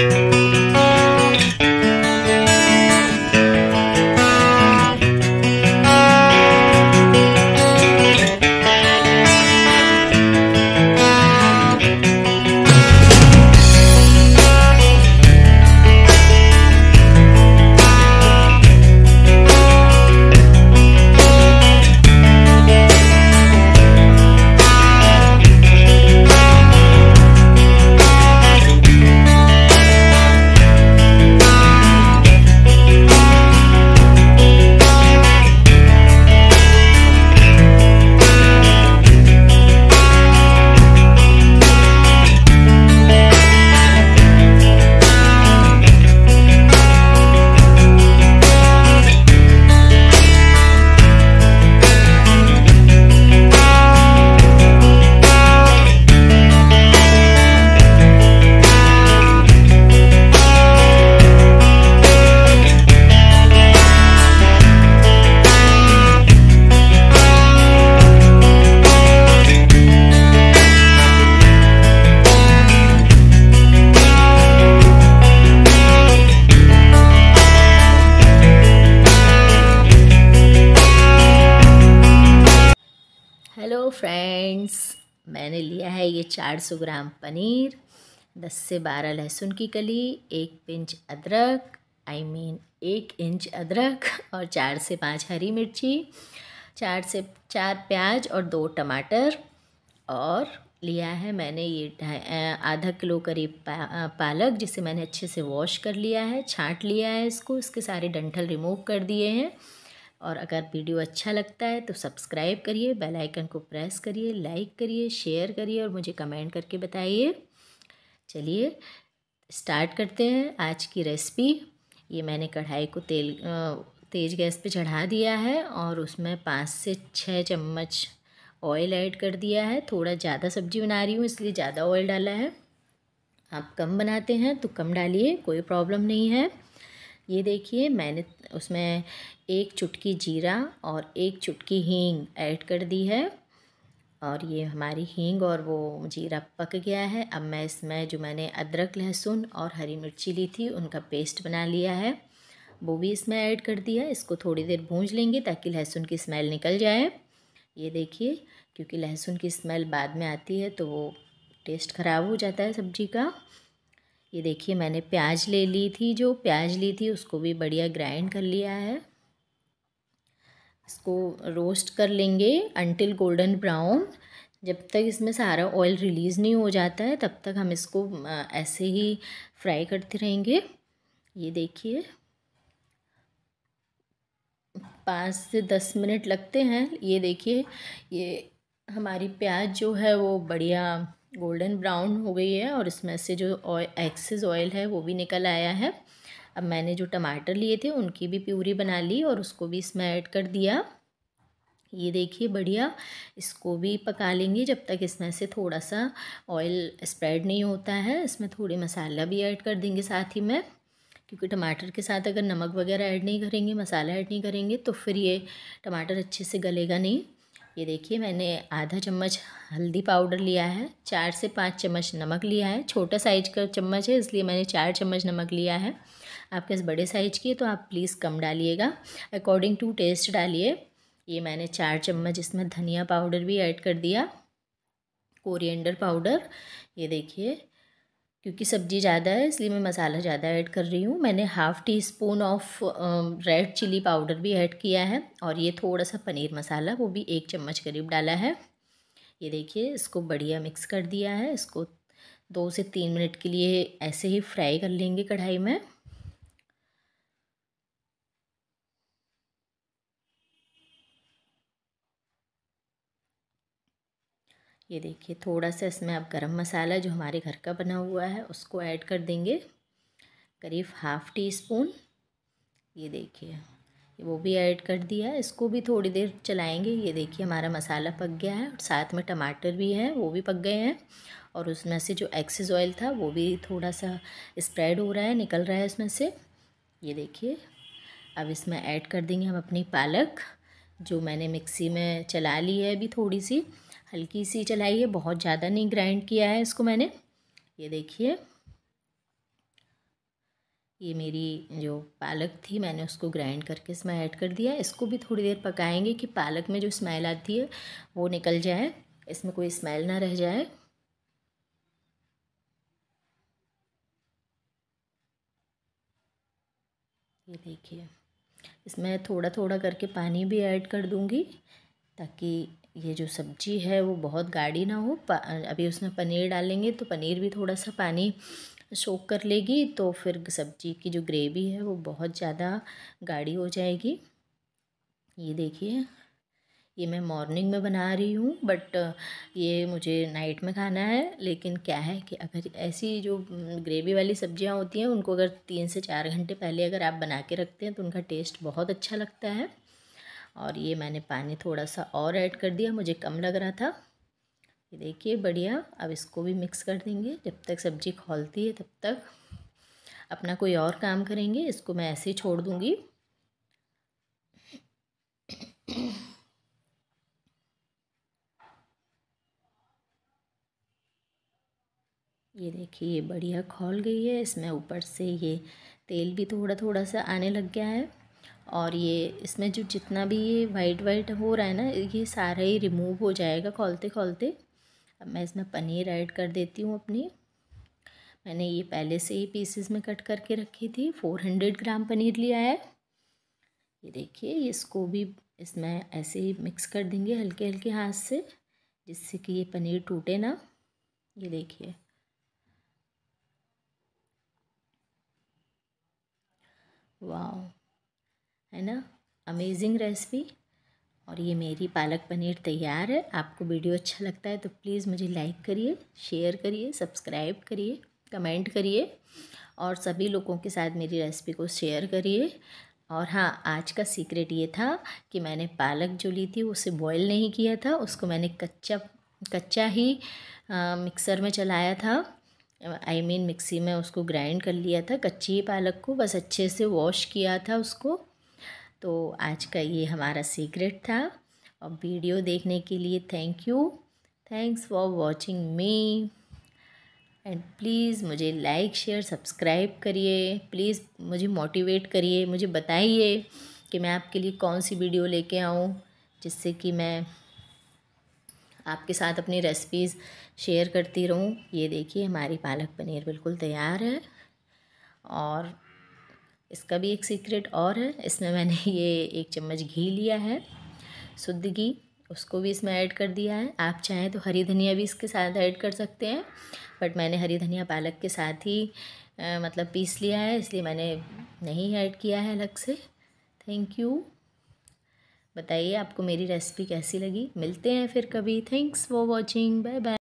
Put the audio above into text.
Thank you. Friends मैंने लिया है ये 400 ग्राम पनीर 10 से 12 लहसुन की कली एक पिंच अदरक आई I मीन mean, एक इंच अदरक और चार से पाँच हरी मिर्ची चार से चार प्याज और दो टमाटर और लिया है मैंने ये आधा किलो करीब पा, पालक जिसे मैंने अच्छे से वॉश कर लिया है छांट लिया है इसको इसके सारे डंठल रिमूव कर दिए हैं और अगर वीडियो अच्छा लगता है तो सब्सक्राइब करिए बेल आइकन को प्रेस करिए लाइक करिए शेयर करिए और मुझे कमेंट करके बताइए चलिए स्टार्ट करते हैं आज की रेसिपी ये मैंने कढ़ाई को तेल तेज़ गैस पे चढ़ा दिया है और उसमें पाँच से छः चम्मच ऑयल ऐड कर दिया है थोड़ा ज़्यादा सब्जी बना रही हूँ इसलिए ज़्यादा ऑयल डाला है आप कम बनाते हैं तो कम डालिए कोई प्रॉब्लम नहीं है ये देखिए मैंने उसमें एक चुटकी जीरा और एक चुटकी हींग ऐड कर दी है और ये हमारी हींग और वो जीरा पक गया है अब मैं इसमें जो मैंने अदरक लहसुन और हरी मिर्ची ली थी उनका पेस्ट बना लिया है वो भी इसमें ऐड कर दिया इसको थोड़ी देर भूंज लेंगे ताकि लहसुन की स्मेल निकल जाए ये देखिए क्योंकि लहसुन की स्मेल बाद में आती है तो वो टेस्ट ख़राब हो जाता है सब्ज़ी का ये देखिए मैंने प्याज ले ली थी जो प्याज ली थी उसको भी बढ़िया ग्राइंड कर लिया है इसको रोस्ट कर लेंगे अनटिल गोल्डन ब्राउन जब तक इसमें सारा ऑयल रिलीज़ नहीं हो जाता है तब तक हम इसको ऐसे ही फ्राई करते रहेंगे ये देखिए पाँच से दस मिनट लगते हैं ये देखिए ये हमारी प्याज जो है वो बढ़िया गोल्डन ब्राउन हो गई है और इसमें से जो एक्सेस ऑयल है वो भी निकल आया है अब मैंने जो टमाटर लिए थे उनकी भी प्यूरी बना ली और उसको भी इसमें ऐड कर दिया ये देखिए बढ़िया इसको भी पका लेंगे जब तक इसमें से थोड़ा सा ऑयल स्प्रेड नहीं होता है इसमें थोड़े मसाला भी ऐड कर देंगे साथ ही में क्योंकि टमाटर के साथ अगर नमक वगैरह ऐड नहीं करेंगे मसाला ऐड नहीं करेंगे तो फिर ये टमाटर अच्छे से गलेगा नहीं ये देखिए मैंने आधा चम्मच हल्दी पाउडर लिया है चार से पाँच चम्मच नमक लिया है छोटा साइज का चम्मच है इसलिए मैंने चार चम्मच नमक लिया है आपके पास बड़े साइज की है तो आप प्लीज़ कम डालिएगा अकॉर्डिंग टू टेस्ट डालिए ये मैंने चार चम्मच इसमें धनिया पाउडर भी ऐड कर दिया कोरिएंडर पाउडर ये देखिए क्योंकि सब्ज़ी ज़्यादा है इसलिए मैं मसाला ज़्यादा ऐड कर रही हूँ मैंने half teaspoon of red chilli powder भी ऐड किया है और ये थोड़ा सा पनीर मसाला वो भी एक चम्मच करीब डाला है ये देखिए इसको बढ़िया मिक्स कर दिया है इसको दो से तीन मिनट के लिए ऐसे ही फ्राई कर लेंगे कढ़ाई में ये देखिए थोड़ा सा इसमें आप गरम मसाला जो हमारे घर का बना हुआ है उसको ऐड कर देंगे करीब हाफ़ टी स्पून ये देखिए वो भी ऐड कर दिया इसको भी थोड़ी देर चलाएंगे ये देखिए हमारा मसाला पक गया है और साथ में टमाटर भी है वो भी पक गए हैं और उसमें से जो एक्सेस ऑयल था वो भी थोड़ा सा स्प्रेड हो रहा है निकल रहा है इसमें से ये देखिए अब इसमें ऐड कर देंगे हम अपनी पालक जो मैंने मिक्सी में चला ली है अभी थोड़ी सी हल्की सी चलाई है बहुत ज़्यादा नहीं ग्राइंड किया है इसको मैंने ये देखिए ये मेरी जो पालक थी मैंने उसको ग्राइंड करके इसमें ऐड कर दिया इसको भी थोड़ी देर पकाएंगे कि पालक में जो स्मेल आती है वो निकल जाए इसमें कोई स्मेल ना रह जाए ये देखिए इसमें थोड़ा थोड़ा करके पानी भी ऐड कर दूँगी ताकि ये जो सब्जी है वो बहुत गाढ़ी ना हो अभी उसमें पनीर डालेंगे तो पनीर भी थोड़ा सा पानी सोख कर लेगी तो फिर सब्जी की जो ग्रेवी है वो बहुत ज़्यादा गाढ़ी हो जाएगी ये देखिए ये मैं मॉर्निंग में बना रही हूँ बट ये मुझे नाइट में खाना है लेकिन क्या है कि अगर ऐसी जो ग्रेवी वाली सब्जियाँ होती हैं उनको अगर तीन से चार घंटे पहले अगर आप बना के रखते हैं तो उनका टेस्ट बहुत अच्छा लगता है और ये मैंने पानी थोड़ा सा और ऐड कर दिया मुझे कम लग रहा था ये देखिए बढ़िया अब इसको भी मिक्स कर देंगे जब तक सब्ज़ी खोलती है तब तक अपना कोई और काम करेंगे इसको मैं ऐसे ही छोड़ दूँगी ये देखिए ये बढ़िया खोल गई है इसमें ऊपर से ये तेल भी थोड़ा थोड़ा सा आने लग गया है और ये इसमें जो जितना भी ये वाइट वाइट हो रहा है ना ये सारा ही रिमूव हो जाएगा खोलते खोलते अब मैं इसमें पनीर ऐड कर देती हूँ अपनी मैंने ये पहले से ही पीसेस में कट करके रखी थी फोर हंड्रेड ग्राम पनीर लिया है ये देखिए इसको भी इसमें ऐसे ही मिक्स कर देंगे हल्के हल्के हाथ से जिससे कि ये पनीर टूटे ना ये देखिए वाह है ना अमेजिंग रेसिपी और ये मेरी पालक पनीर तैयार है आपको वीडियो अच्छा लगता है तो प्लीज़ मुझे लाइक करिए शेयर करिए सब्सक्राइब करिए कमेंट करिए और सभी लोगों के साथ मेरी रेसिपी को शेयर करिए और हाँ आज का सीक्रेट ये था कि मैंने पालक जो ली थी उसे बॉईल नहीं किया था उसको मैंने कच्चा कच्चा ही आ, मिक्सर में चलाया था I I mean mean, mixie में उसको ग्राइंड कर लिया था कच्ची पालक को बस अच्छे से वॉश किया था उसको तो आज का ये हमारा सीक्रेट था और वीडियो देखने के लिए thank you thanks for watching me and please मुझे लाइक शेयर सब्सक्राइब करिए प्लीज़ मुझे मोटिवेट करिए मुझे बताइए कि मैं आपके लिए कौन सी वीडियो लेके आऊँ जिससे कि मैं आपके साथ अपनी रेसिपीज़ शेयर करती रहूँ ये देखिए हमारी पालक पनीर बिल्कुल तैयार है और इसका भी एक सीक्रेट और है इसमें मैंने ये एक चम्मच घी लिया है शुद्ध घी उसको भी इसमें ऐड कर दिया है आप चाहें तो हरी धनिया भी इसके साथ ऐड कर सकते हैं बट मैंने हरी धनिया पालक के साथ ही आ, मतलब पीस लिया है इसलिए मैंने नहीं ऐड किया है अलग से थैंक यू बताइए आपको मेरी रेसिपी कैसी लगी मिलते हैं फिर कभी thanks for watching bye bye